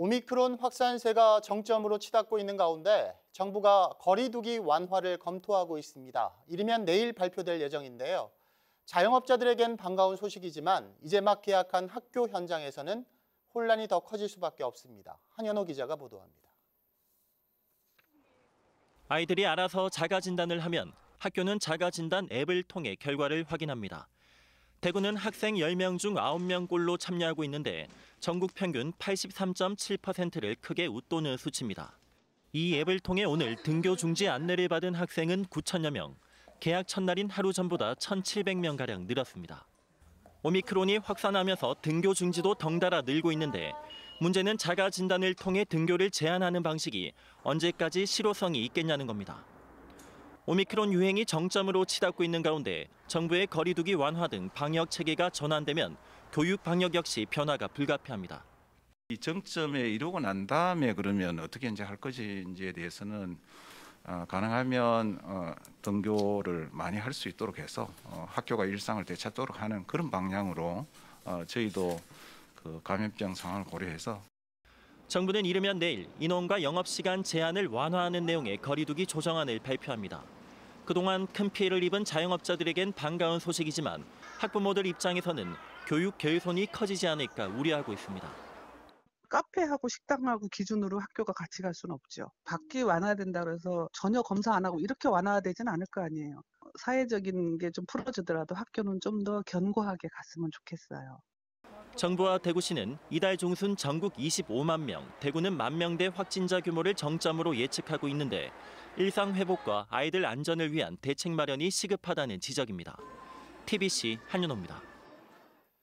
오미크론 확산세가 정점으로 치닫고 있는 가운데 정부가 거리두기 완화를 검토하고 있습니다. 이르면 내일 발표될 예정인데요. 자영업자들에겐 반가운 소식이지만 이제 막 계약한 학교 현장에서는 혼란이 더 커질 수밖에 없습니다. 한현호 기자가 보도합니다. 아이들이 알아서 자가진단을 하면 학교는 자가진단 앱을 통해 결과를 확인합니다. 대구는 학생 10명 중 9명꼴로 참여하고 있는데 전국 평균 83.7%를 크게 웃도는 수치입니다. 이 앱을 통해 오늘 등교 중지 안내를 받은 학생은 9천여 명, 개학 첫날인 하루 전보다 1,700명가량 늘었습니다. 오미크론이 확산하면서 등교 중지도 덩달아 늘고 있는데 문제는 자가 진단을 통해 등교를 제한하는 방식이 언제까지 실효성이 있겠냐는 겁니다. 오미크론 유행이 정점으로 치닫고 있는 가운데 정부의 거리두기 완화 등 방역 체계가 전환되면 교육 방역 역시 변화가 불가피합니다. 이 정점에 이르고 난 다음에 그러면 어떻게 이제 할 것인지에 대해서는 어, 가능하면 어, 등교를 많이 할 수 있도록 해서 어, 학교가 일상을 되찾도록 하는 그런 방향으로 어, 저희도 그 감염병 상황을 고려해서 정부는 이르면 내일 인원과 영업시간 제한을 완화하는 내용의 거리두기 조정안을 발표합니다. 그동안 큰 피해를 입은 자영업자들에겐 반가운 소식이지만 학부모들 입장에서는 교육 결손이 커지지 않을까 우려하고 있습니다. 카페하고 식당하고 기준으로 학교가 같이 갈 수는 없죠. 밖이 완화된다고 해서 전혀 검사 안 하고 이렇게 완화되진 않을 거 아니에요. 사회적인 게 좀 풀어지더라도 학교는 좀 더 견고하게 갔으면 좋겠어요. 정부와 대구시는 이달 중순 전국 25만 명, 대구는 만 명대 확진자 규모를 정점으로 예측하고 있는데 일상 회복과 아이들 안전을 위한 대책 마련이 시급하다는 지적입니다. TBC 한윤호입니다.